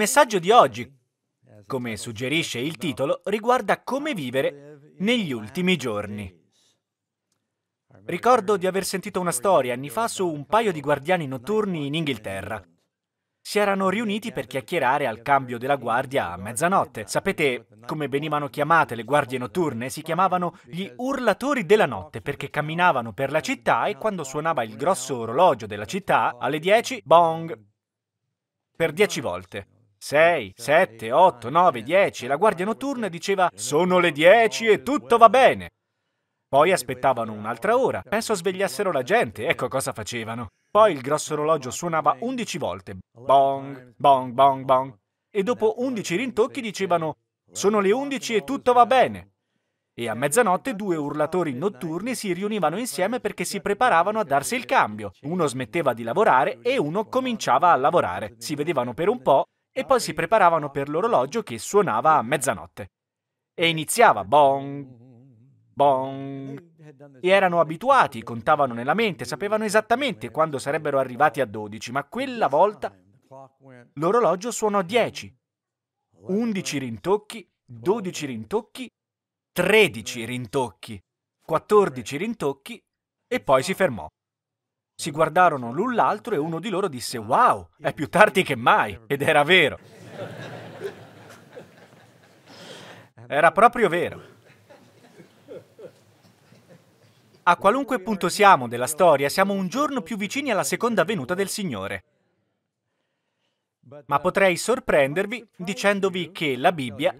messaggio di oggi, come suggerisce il titolo, riguarda come vivere negli ultimi giorni. Ricordo di aver sentito una storia anni fa su un paio di guardiani notturni in Inghilterra. Si erano riuniti per chiacchierare al cambio della guardia a mezzanotte. Sapete come venivano chiamate le guardie notturne? Si chiamavano gli urlatori della notte perché camminavano per la città e quando suonava il grosso orologio della città, alle 10, bong, per 10 volte. 6, 7, 8, 9, 10 e la guardia notturna diceva sono le 10 e tutto va bene. Poi aspettavano un'altra ora, penso svegliassero la gente, ecco cosa facevano. Poi il grosso orologio suonava 11 volte, bong, bong, bong, bong, e dopo 11 rintocchi dicevano sono le 11 e tutto va bene. E a mezzanotte due urlatori notturni si riunivano insieme perché si preparavano a darsi il cambio. Uno smetteva di lavorare e uno cominciava a lavorare. Si vedevano per un po' e poi si preparavano per l'orologio che suonava a mezzanotte. E iniziava bong, bong. E erano abituati, contavano nella mente, sapevano esattamente quando sarebbero arrivati a 12, ma quella volta l'orologio suonò 10, 11 rintocchi, 12 rintocchi, 13 rintocchi, 14 rintocchi e poi si fermò. Si guardarono l'un l'altro e uno di loro disse Wow, è più tardi che mai! Ed era vero. Era proprio vero. A qualunque punto siamo della storia, siamo un giorno più vicini alla seconda venuta del Signore. Ma potrei sorprendervi dicendovi che la Bibbia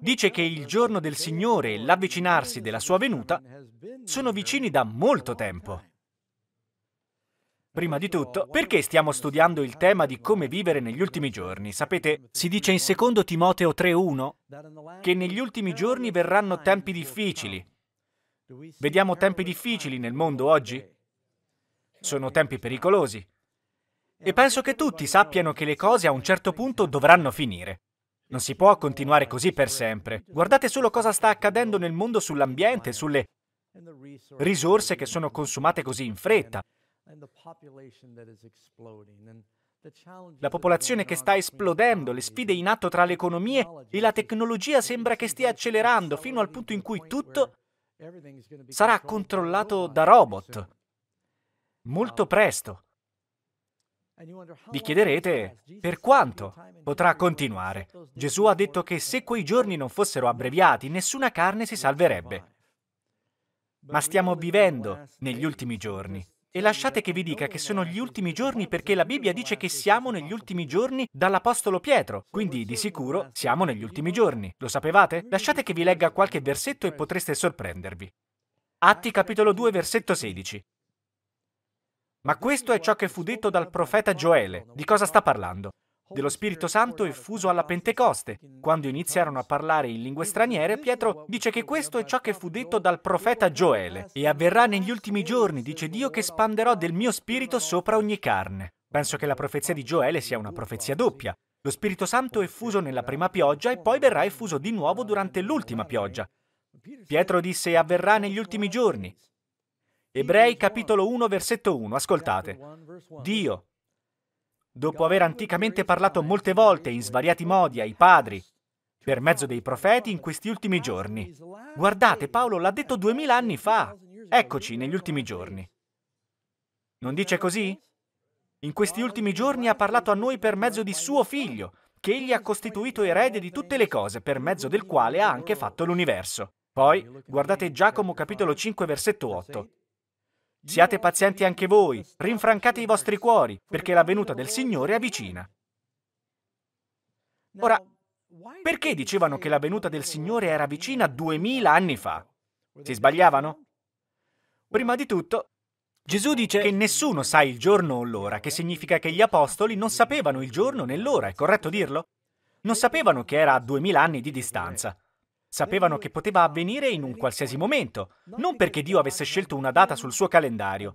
dice che il giorno del Signore e l'avvicinarsi della sua venuta sono vicini da molto tempo. Prima di tutto, perché stiamo studiando il tema di come vivere negli ultimi giorni? Sapete, si dice in 2 Timoteo 3.1 che negli ultimi giorni verranno tempi difficili. Vediamo tempi difficili nel mondo oggi? Sono tempi pericolosi. E penso che tutti sappiano che le cose a un certo punto dovranno finire. Non si può continuare così per sempre. Guardate solo cosa sta accadendo nel mondo sull'ambiente, sulle risorse che sono consumate così in fretta. La popolazione che sta esplodendo, le sfide in atto tra le economie e la tecnologia sembra che stia accelerando fino al punto in cui tutto sarà controllato da robot. Molto presto. Vi chiederete per quanto potrà continuare. Gesù ha detto che se quei giorni non fossero abbreviati, nessuna carne si salverebbe. Ma stiamo vivendo negli ultimi giorni. E lasciate che vi dica che sono gli ultimi giorni perché la Bibbia dice che siamo negli ultimi giorni dall'Apostolo Pietro, quindi di sicuro siamo negli ultimi giorni. Lo sapevate? Lasciate che vi legga qualche versetto e potreste sorprendervi. Atti capitolo 2 versetto 16. Ma questo è ciò che fu detto dal profeta Gioele. Di cosa sta parlando? dello Spirito Santo effuso alla Pentecoste. Quando iniziarono a parlare in lingue straniere, Pietro dice che questo è ciò che fu detto dal profeta Gioele. E avverrà negli ultimi giorni, dice Dio, che spanderò del mio spirito sopra ogni carne. Penso che la profezia di Gioele sia una profezia doppia. Lo Spirito Santo è effuso nella prima pioggia e poi verrà effuso di nuovo durante l'ultima pioggia. Pietro disse avverrà negli ultimi giorni. Ebrei capitolo 1 versetto 1, ascoltate. Dio, dopo aver anticamente parlato molte volte in svariati modi ai padri, per mezzo dei profeti in questi ultimi giorni. Guardate, Paolo l'ha detto duemila anni fa. Eccoci negli ultimi giorni. Non dice così? In questi ultimi giorni ha parlato a noi per mezzo di suo figlio, che egli ha costituito erede di tutte le cose, per mezzo del quale ha anche fatto l'universo. Poi, guardate Giacomo capitolo 5 versetto 8. Siate pazienti anche voi, rinfrancate i vostri cuori, perché la venuta del Signore è vicina. Ora, perché dicevano che la venuta del Signore era vicina duemila anni fa? Si sbagliavano? Prima di tutto, Gesù dice che nessuno sa il giorno o l'ora, che significa che gli apostoli non sapevano il giorno né l'ora, è corretto dirlo? Non sapevano che era a duemila anni di distanza. Sapevano che poteva avvenire in un qualsiasi momento, non perché Dio avesse scelto una data sul suo calendario,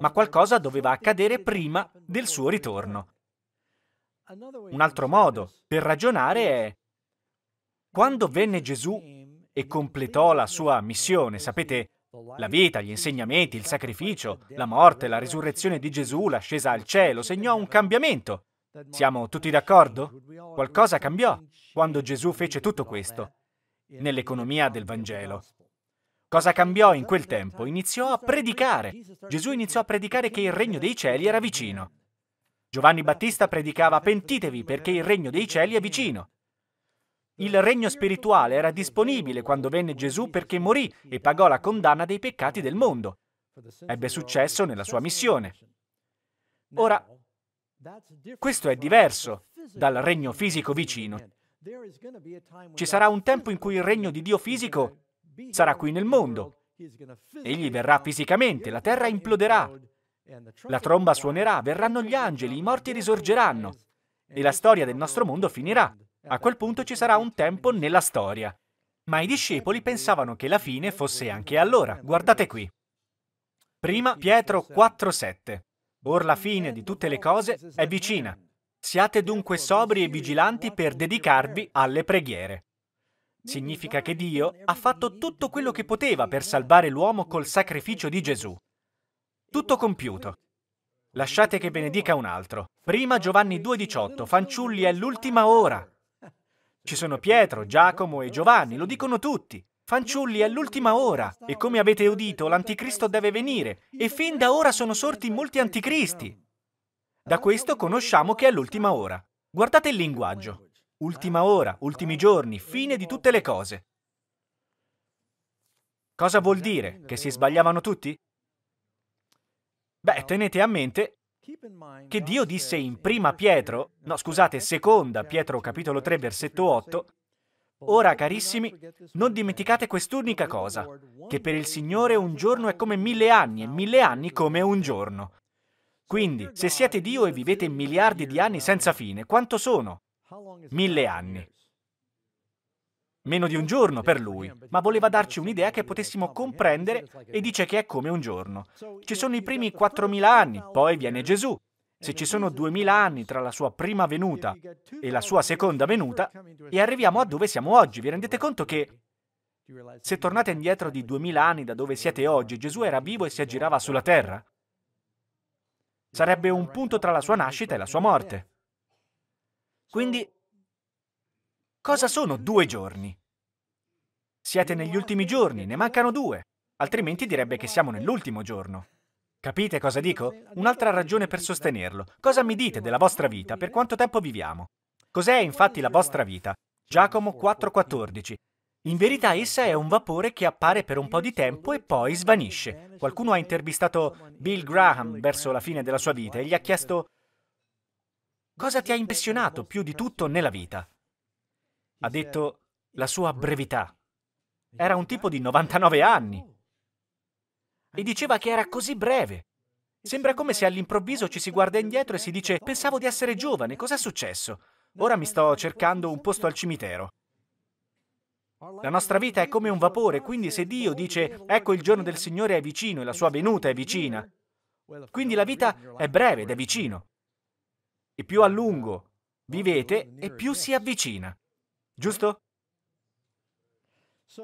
ma qualcosa doveva accadere prima del suo ritorno. Un altro modo per ragionare è quando venne Gesù e completò la sua missione, sapete, la vita, gli insegnamenti, il sacrificio, la morte, la risurrezione di Gesù, l'ascesa al cielo, segnò un cambiamento. Siamo tutti d'accordo? Qualcosa cambiò quando Gesù fece tutto questo nell'economia del Vangelo. Cosa cambiò in quel tempo? Iniziò a predicare. Gesù iniziò a predicare che il regno dei cieli era vicino. Giovanni Battista predicava pentitevi perché il regno dei cieli è vicino. Il regno spirituale era disponibile quando venne Gesù perché morì e pagò la condanna dei peccati del mondo. Ebbe successo nella sua missione. Ora, questo è diverso dal regno fisico vicino. Ci sarà un tempo in cui il regno di Dio fisico sarà qui nel mondo. Egli verrà fisicamente, la terra imploderà, la tromba suonerà, verranno gli angeli, i morti risorgeranno e la storia del nostro mondo finirà. A quel punto ci sarà un tempo nella storia. Ma i discepoli pensavano che la fine fosse anche allora. Guardate qui. Prima Pietro 4:7 or la fine di tutte le cose è vicina. Siate dunque sobri e vigilanti per dedicarvi alle preghiere. Significa che Dio ha fatto tutto quello che poteva per salvare l'uomo col sacrificio di Gesù. Tutto compiuto. Lasciate che benedica un altro. Prima Giovanni 2,18, fanciulli è l'ultima ora. Ci sono Pietro, Giacomo e Giovanni, lo dicono tutti. Fanciulli, è l'ultima ora e come avete udito l'anticristo deve venire e fin da ora sono sorti molti anticristi. Da questo conosciamo che è l'ultima ora. Guardate il linguaggio. Ultima ora, ultimi giorni, fine di tutte le cose. Cosa vuol dire? Che si sbagliavano tutti? Beh, tenete a mente che Dio disse in prima Pietro, no scusate, seconda Pietro capitolo 3 versetto 8, Ora, carissimi, non dimenticate quest'unica cosa, che per il Signore un giorno è come mille anni e mille anni come un giorno. Quindi, se siete Dio e vivete miliardi di anni senza fine, quanto sono? Mille anni. Meno di un giorno per lui, ma voleva darci un'idea che potessimo comprendere e dice che è come un giorno. Ci sono i primi 4.000 anni, poi viene Gesù, se ci sono duemila anni tra la sua prima venuta e la sua seconda venuta, e arriviamo a dove siamo oggi, vi rendete conto che se tornate indietro di duemila anni da dove siete oggi, Gesù era vivo e si aggirava sulla terra? Sarebbe un punto tra la sua nascita e la sua morte. Quindi, cosa sono due giorni? Siete negli ultimi giorni, ne mancano due, altrimenti direbbe che siamo nell'ultimo giorno. Capite cosa dico? Un'altra ragione per sostenerlo. Cosa mi dite della vostra vita? Per quanto tempo viviamo? Cos'è infatti la vostra vita? Giacomo 4:14. In verità essa è un vapore che appare per un po' di tempo e poi svanisce. Qualcuno ha intervistato Bill Graham verso la fine della sua vita e gli ha chiesto cosa ti ha impressionato più di tutto nella vita. Ha detto la sua brevità. Era un tipo di 99 anni e diceva che era così breve. Sembra come se all'improvviso ci si guarda indietro e si dice pensavo di essere giovane, cos'è successo? Ora mi sto cercando un posto al cimitero. La nostra vita è come un vapore, quindi se Dio dice ecco il giorno del Signore è vicino e la sua venuta è vicina, quindi la vita è breve ed è vicino. E più a lungo vivete e più si avvicina. Giusto?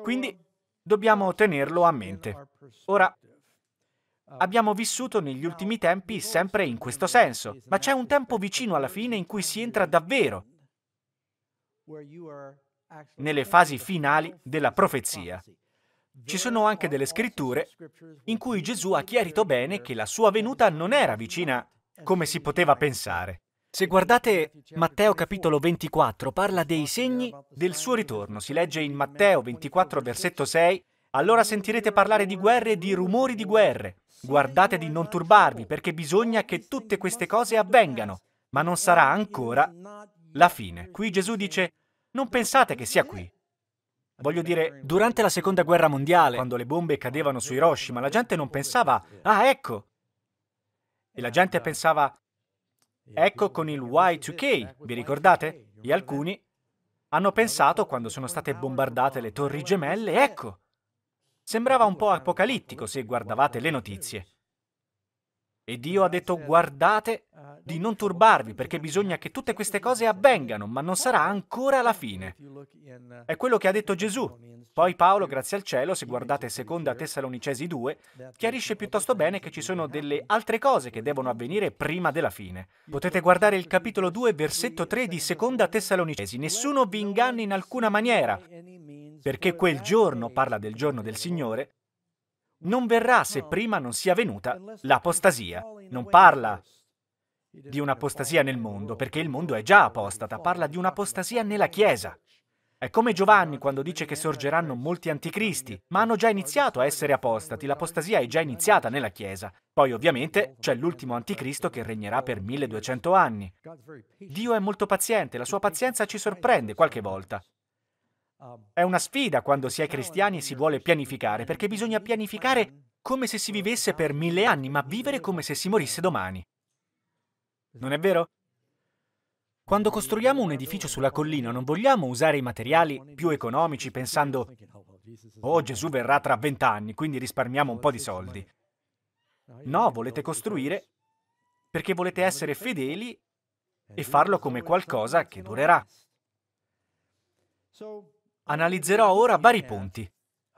Quindi dobbiamo tenerlo a mente. Ora, Abbiamo vissuto negli ultimi tempi sempre in questo senso, ma c'è un tempo vicino alla fine in cui si entra davvero nelle fasi finali della profezia. Ci sono anche delle scritture in cui Gesù ha chiarito bene che la sua venuta non era vicina come si poteva pensare. Se guardate Matteo capitolo 24 parla dei segni del suo ritorno, si legge in Matteo 24 versetto 6, allora sentirete parlare di guerre e di rumori di guerre. Guardate di non turbarvi perché bisogna che tutte queste cose avvengano, ma non sarà ancora la fine. Qui Gesù dice, non pensate che sia qui. Voglio dire, durante la seconda guerra mondiale, quando le bombe cadevano su Hiroshima, la gente non pensava, ah ecco. E la gente pensava, ecco con il Y2K, vi ricordate? E alcuni hanno pensato, quando sono state bombardate le torri gemelle, ecco, Sembrava un po' apocalittico se guardavate le notizie. E Dio ha detto guardate di non turbarvi perché bisogna che tutte queste cose avvengano, ma non sarà ancora la fine. È quello che ha detto Gesù. Poi Paolo, grazie al cielo, se guardate seconda Tessalonicesi 2, chiarisce piuttosto bene che ci sono delle altre cose che devono avvenire prima della fine. Potete guardare il capitolo 2, versetto 3 di seconda Tessalonicesi. Nessuno vi inganni in alcuna maniera perché quel giorno, parla del giorno del Signore, non verrà se prima non sia venuta l'apostasia. Non parla di un'apostasia nel mondo, perché il mondo è già apostata, parla di un'apostasia nella Chiesa. È come Giovanni quando dice che sorgeranno molti anticristi, ma hanno già iniziato a essere apostati, l'apostasia è già iniziata nella Chiesa. Poi ovviamente c'è l'ultimo anticristo che regnerà per 1200 anni. Dio è molto paziente, la sua pazienza ci sorprende qualche volta. È una sfida quando si è cristiani e si vuole pianificare, perché bisogna pianificare come se si vivesse per mille anni, ma vivere come se si morisse domani. Non è vero? Quando costruiamo un edificio sulla collina non vogliamo usare i materiali più economici pensando oh Gesù verrà tra vent'anni, quindi risparmiamo un po' di soldi. No, volete costruire perché volete essere fedeli e farlo come qualcosa che durerà. Analizzerò ora vari eh. punti,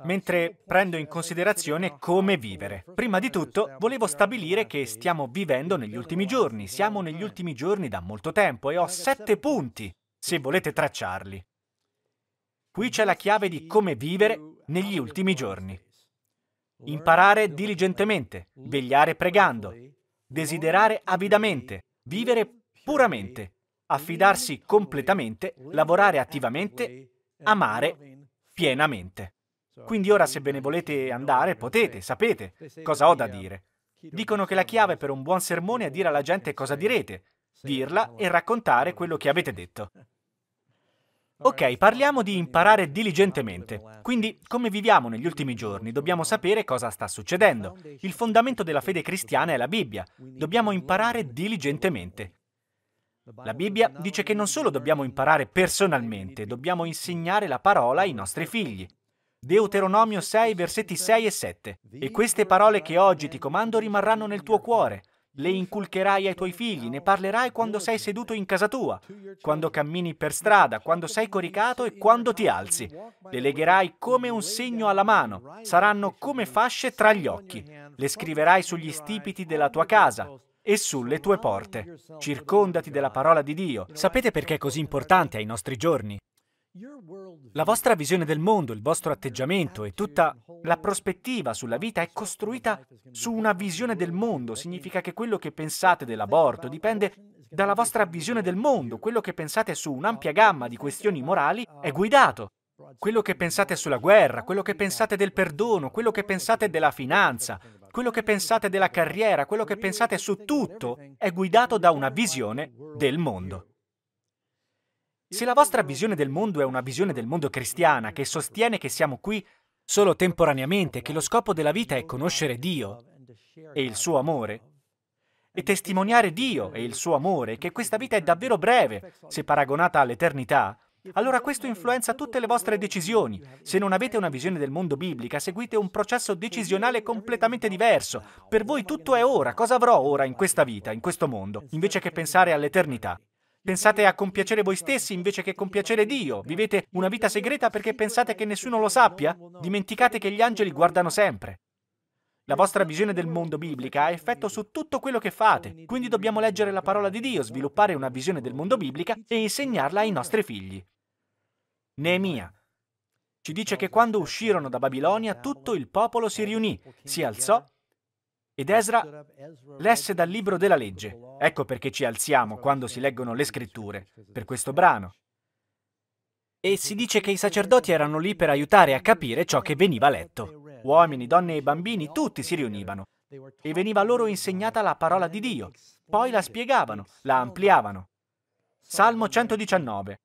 ah, mentre prendo in considerazione come vivere. Prima di tutto, volevo stabilire che stiamo vivendo negli ultimi giorni, siamo negli ultimi giorni da molto tempo e ho sette punti, se volete tracciarli. Qui c'è la chiave di come vivere negli ultimi giorni. Imparare diligentemente, vegliare pregando, desiderare avidamente, vivere puramente, affidarsi completamente, lavorare attivamente eh, amare pienamente. Quindi ora se ve ne volete andare, potete, sapete cosa ho da dire. Dicono che la chiave per un buon sermone è dire alla gente cosa direte, dirla e raccontare quello che avete detto. Ok, parliamo di imparare diligentemente. Eh. Quindi, come viviamo negli ultimi giorni, dobbiamo sapere cosa sta succedendo. Il fondamento della fede cristiana è la Bibbia. Dobbiamo imparare diligentemente. La Bibbia dice che non solo dobbiamo imparare personalmente, dobbiamo insegnare la parola ai nostri figli. Deuteronomio 6, versetti 6 e 7. E queste parole che oggi ti comando rimarranno nel tuo cuore. Le inculcherai ai tuoi figli, ne parlerai quando sei seduto in casa tua, quando cammini per strada, quando sei coricato e quando ti alzi. Le legherai come un segno alla mano, saranno come fasce tra gli occhi. Le scriverai sugli stipiti della tua casa, e sulle tue porte. Circondati della parola di Dio. Sapete perché è così importante ai nostri giorni? La vostra visione del mondo, il vostro atteggiamento e tutta la prospettiva sulla vita è costruita su una visione del mondo. Significa che quello che pensate dell'aborto dipende dalla vostra visione del mondo. Quello che pensate su un'ampia gamma di questioni morali è guidato. Quello che pensate sulla guerra, quello che pensate del perdono, quello che pensate della finanza, quello che pensate della carriera, quello che pensate su tutto, è guidato da una visione del mondo. Se la vostra visione del mondo è una visione del mondo cristiana che sostiene che siamo qui solo temporaneamente, che lo scopo della vita è conoscere Dio e il suo amore, e testimoniare Dio e il suo amore, che questa vita è davvero breve se paragonata all'eternità, allora questo influenza tutte le vostre decisioni. Se non avete una visione del mondo biblica, seguite un processo decisionale completamente diverso. Per voi tutto è ora, cosa avrò ora in questa vita, in questo mondo, invece che pensare all'eternità. Pensate a compiacere voi stessi invece che compiacere Dio. Vivete una vita segreta perché pensate che nessuno lo sappia? Dimenticate che gli angeli guardano sempre. La vostra visione del mondo biblica ha effetto su tutto quello che fate, quindi dobbiamo leggere la parola di Dio, sviluppare una visione del mondo biblica e insegnarla ai nostri figli. Neemia ci dice che quando uscirono da Babilonia tutto il popolo si riunì, si alzò ed Ezra lesse dal libro della legge. Ecco perché ci alziamo quando si leggono le scritture, per questo brano. E si dice che i sacerdoti erano lì per aiutare a capire ciò che veniva letto. Uomini, donne e bambini, tutti si riunivano e veniva loro insegnata la parola di Dio. Poi la spiegavano, la ampliavano. Salmo 119.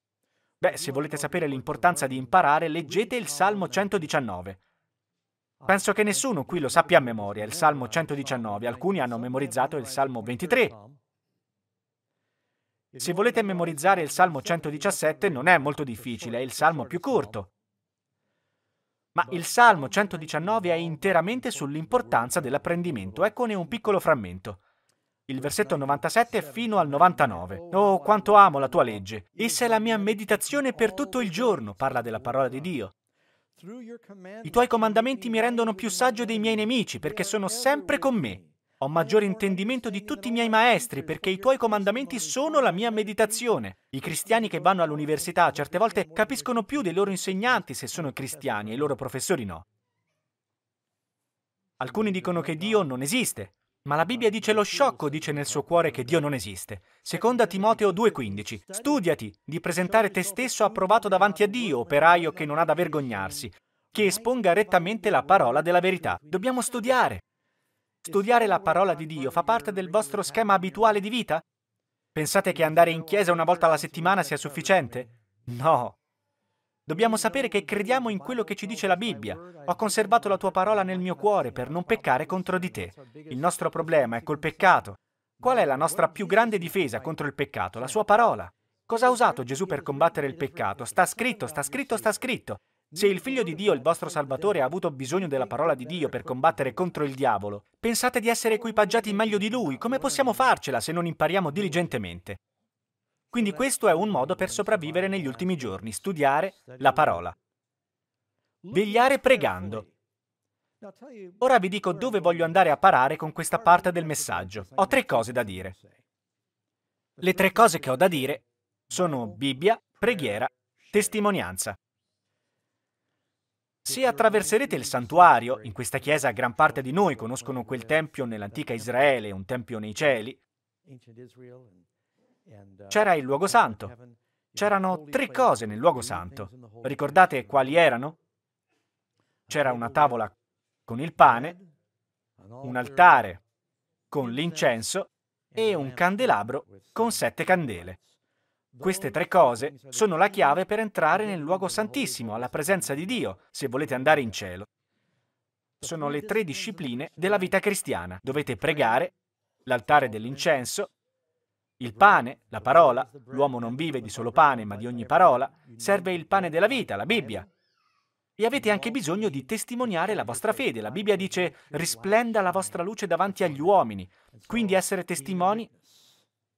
Beh, se volete sapere l'importanza di imparare, leggete il Salmo 119. Penso che nessuno qui lo sappia a memoria, il Salmo 119. Alcuni hanno memorizzato il Salmo 23. Se volete memorizzare il Salmo 117 non è molto difficile, è il Salmo più corto. Ma il Salmo 119 è interamente sull'importanza dell'apprendimento. Eccone un piccolo frammento. Il versetto 97 fino al 99. Oh, quanto amo la tua legge. Essa è la mia meditazione per tutto il giorno, parla della parola di Dio. I tuoi comandamenti mi rendono più saggio dei miei nemici perché sono sempre con me. Ho maggiore intendimento di tutti i miei maestri perché i tuoi comandamenti sono la mia meditazione. I cristiani che vanno all'università certe volte capiscono più dei loro insegnanti se sono cristiani e i loro professori no. Alcuni dicono che Dio non esiste, ma la Bibbia dice lo sciocco dice nel suo cuore che Dio non esiste. Seconda Timoteo 2,15. Studiati di presentare te stesso approvato davanti a Dio, operaio che non ha da vergognarsi, che esponga rettamente la parola della verità. Dobbiamo studiare. Studiare la parola di Dio fa parte del vostro schema abituale di vita? Pensate che andare in chiesa una volta alla settimana sia sufficiente? No. Dobbiamo sapere che crediamo in quello che ci dice la Bibbia. Ho conservato la tua parola nel mio cuore per non peccare contro di te. Il nostro problema è col peccato. Qual è la nostra più grande difesa contro il peccato? La sua parola. Cosa ha usato Gesù per combattere il peccato? Sta scritto, sta scritto, sta scritto. Se il Figlio di Dio, il vostro Salvatore, ha avuto bisogno della parola di Dio per combattere contro il diavolo, pensate di essere equipaggiati meglio di lui? Come possiamo farcela se non impariamo diligentemente? Quindi questo è un modo per sopravvivere negli ultimi giorni, studiare la parola. Vegliare pregando. Ora vi dico dove voglio andare a parare con questa parte del messaggio. Ho tre cose da dire. Le tre cose che ho da dire sono Bibbia, preghiera, testimonianza. Se attraverserete il santuario, in questa chiesa gran parte di noi conoscono quel tempio nell'antica Israele, un tempio nei cieli, c'era il luogo santo. C'erano tre cose nel luogo santo. Ricordate quali erano? C'era una tavola con il pane, un altare con l'incenso e un candelabro con sette candele. Queste tre cose sono la chiave per entrare nel luogo santissimo, alla presenza di Dio, se volete andare in cielo. Sono le tre discipline della vita cristiana. Dovete pregare, l'altare dell'incenso, il pane, la parola, l'uomo non vive di solo pane ma di ogni parola, serve il pane della vita, la Bibbia. E avete anche bisogno di testimoniare la vostra fede. La Bibbia dice risplenda la vostra luce davanti agli uomini, quindi essere testimoni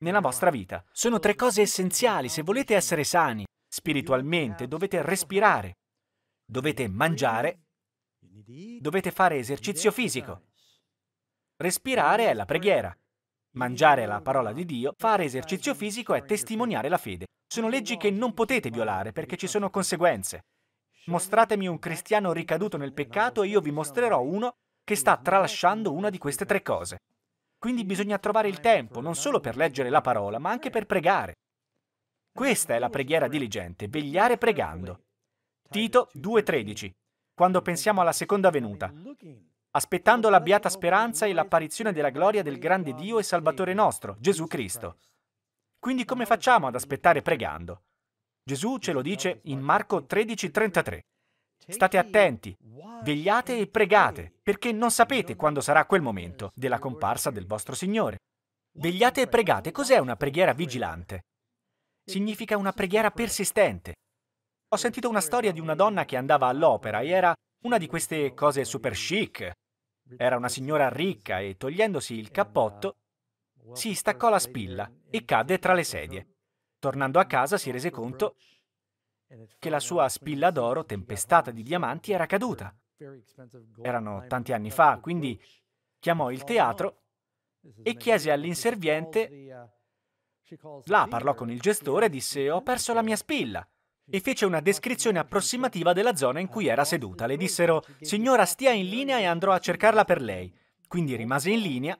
nella vostra vita. Sono tre cose essenziali. Se volete essere sani spiritualmente, dovete respirare, dovete mangiare, dovete fare esercizio fisico. Respirare è la preghiera. Mangiare è la parola di Dio, fare esercizio fisico è testimoniare la fede. Sono leggi che non potete violare perché ci sono conseguenze. Mostratemi un cristiano ricaduto nel peccato e io vi mostrerò uno che sta tralasciando una di queste tre cose. Quindi bisogna trovare il tempo, non solo per leggere la parola, ma anche per pregare. Questa è la preghiera diligente, vegliare pregando. Tito 2.13, quando pensiamo alla seconda venuta, aspettando la beata speranza e l'apparizione della gloria del grande Dio e Salvatore nostro, Gesù Cristo. Quindi come facciamo ad aspettare pregando? Gesù ce lo dice in Marco 13:33. State attenti, vegliate e pregate, perché non sapete quando sarà quel momento della comparsa del vostro Signore. Vegliate e pregate, cos'è una preghiera vigilante? Significa una preghiera persistente. Ho sentito una storia di una donna che andava all'opera e era una di queste cose super chic. Era una signora ricca e togliendosi il uh, cappotto si staccò la spilla e cadde tra le sedie. Tornando a casa si rese conto che la sua spilla d'oro tempestata di diamanti era caduta. Erano tanti anni fa, quindi chiamò il teatro e chiese all'inserviente, là parlò con il gestore e disse ho perso la mia spilla e fece una descrizione approssimativa della zona in cui era seduta. Le dissero signora stia in linea e andrò a cercarla per lei. Quindi rimase in linea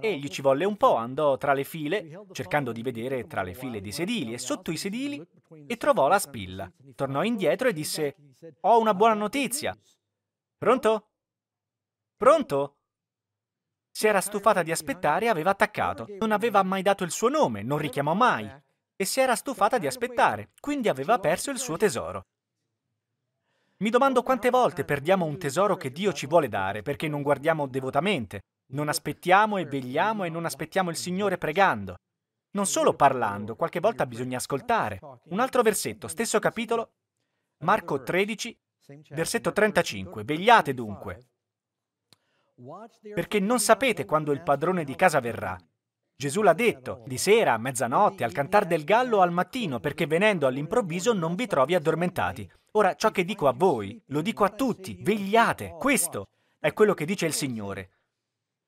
Egli ci volle un po', andò tra le file, cercando di vedere tra le file dei sedili e sotto i sedili, e trovò la spilla. Tornò indietro e disse, ho una buona notizia. Pronto? Pronto? Si era stufata di aspettare e aveva attaccato. Non aveva mai dato il suo nome, non richiamò mai. E si era stufata di aspettare, quindi aveva perso il suo tesoro. Mi domando quante volte perdiamo un tesoro che Dio ci vuole dare perché non guardiamo devotamente. Non aspettiamo e vegliamo e non aspettiamo il Signore pregando. Non solo parlando, qualche volta bisogna ascoltare. Un altro versetto, stesso capitolo, Marco 13, versetto 35. Vegliate dunque, perché non sapete quando il padrone di casa verrà. Gesù l'ha detto, di sera, a mezzanotte, al cantar del gallo o al mattino, perché venendo all'improvviso non vi trovi addormentati. Ora, ciò che dico a voi, lo dico a tutti, vegliate. Questo è quello che dice il Signore.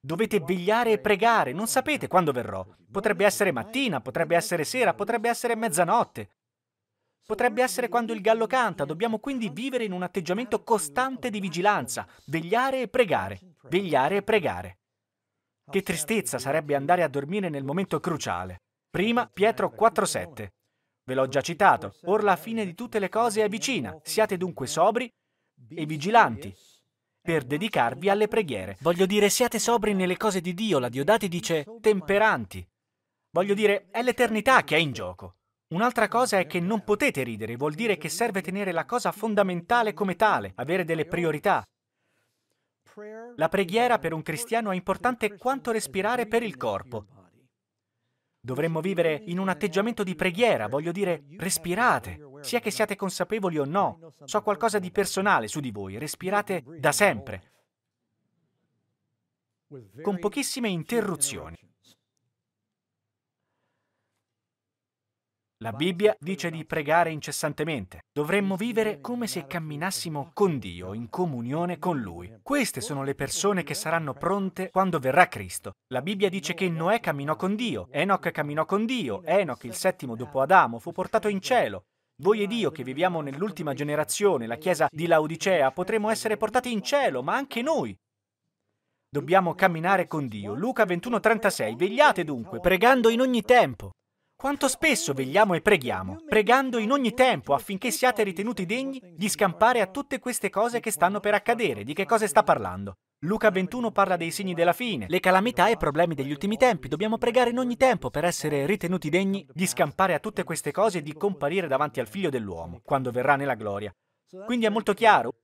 Dovete vegliare e pregare, non sapete quando verrò. Potrebbe essere mattina, potrebbe essere sera, potrebbe essere mezzanotte. Potrebbe essere quando il gallo canta, dobbiamo quindi vivere in un atteggiamento costante di vigilanza, vegliare e pregare, vegliare e pregare. Che tristezza sarebbe andare a dormire nel momento cruciale. Prima Pietro 4:7. Ve l'ho già citato, or la fine di tutte le cose è vicina, siate dunque sobri e vigilanti per dedicarvi alle preghiere. Voglio dire, siate sobri nelle cose di Dio, la Diodati dice temperanti. Voglio dire, è l'eternità che è in gioco. Un'altra cosa è che non potete ridere, vuol dire che serve tenere la cosa fondamentale come tale, avere delle priorità. La preghiera per un cristiano è importante quanto respirare per il corpo. Dovremmo vivere in un atteggiamento di preghiera, voglio dire, respirate. Sia che siate consapevoli o no, so qualcosa di personale su di voi, respirate da sempre, con pochissime interruzioni. La Bibbia dice di pregare incessantemente. Dovremmo vivere come se camminassimo con Dio, in comunione con Lui. Queste sono le persone che saranno pronte quando verrà Cristo. La Bibbia dice che Noè camminò con Dio, Enoch camminò con Dio, Enoch, il settimo dopo Adamo, fu portato in cielo. Voi ed io che viviamo nell'ultima generazione, la Chiesa di Laodicea, potremo essere portati in cielo, ma anche noi. Dobbiamo camminare con Dio. Luca 21:36. Vegliate dunque, pregando in ogni tempo. Quanto spesso vegliamo e preghiamo, pregando in ogni tempo affinché siate ritenuti degni di scampare a tutte queste cose che stanno per accadere. Di che cosa sta parlando? Luca 21 parla dei segni della fine, le calamità e problemi degli ultimi tempi. Dobbiamo pregare in ogni tempo per essere ritenuti degni di scampare a tutte queste cose e di comparire davanti al Figlio dell'uomo, quando verrà nella gloria. Quindi è molto chiaro,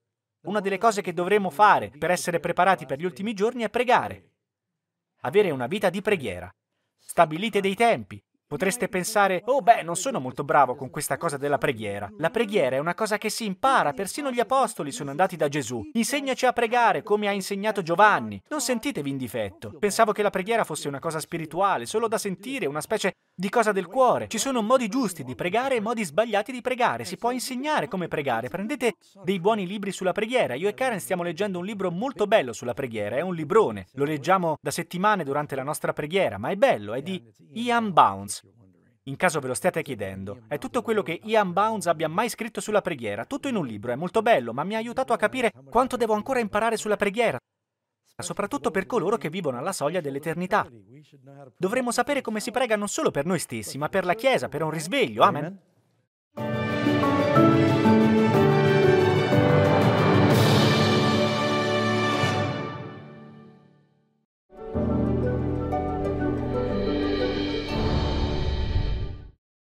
una delle cose che dovremo fare per essere preparati per gli ultimi giorni è pregare. Avere una vita di preghiera. Stabilite dei tempi, Potreste pensare, oh beh, non sono molto bravo con questa cosa della preghiera. La preghiera è una cosa che si impara, persino gli apostoli sono andati da Gesù. Insegnaci a pregare come ha insegnato Giovanni. Non sentitevi in difetto. Pensavo che la preghiera fosse una cosa spirituale, solo da sentire, una specie di cosa del cuore. Ci sono modi giusti di pregare e modi sbagliati di pregare. Si può insegnare come pregare. Prendete dei buoni libri sulla preghiera. Io e Karen stiamo leggendo un libro molto bello sulla preghiera, è un librone. Lo leggiamo da settimane durante la nostra preghiera, ma è bello, è di Ian Bounce. In caso ve lo stiate chiedendo, è tutto quello che Ian Bounds abbia mai scritto sulla preghiera, tutto in un libro, è molto bello, ma mi ha aiutato a capire quanto devo ancora imparare sulla preghiera, soprattutto per coloro che vivono alla soglia dell'eternità. Dovremmo sapere come si prega non solo per noi stessi, ma per la Chiesa, per un risveglio. Amen.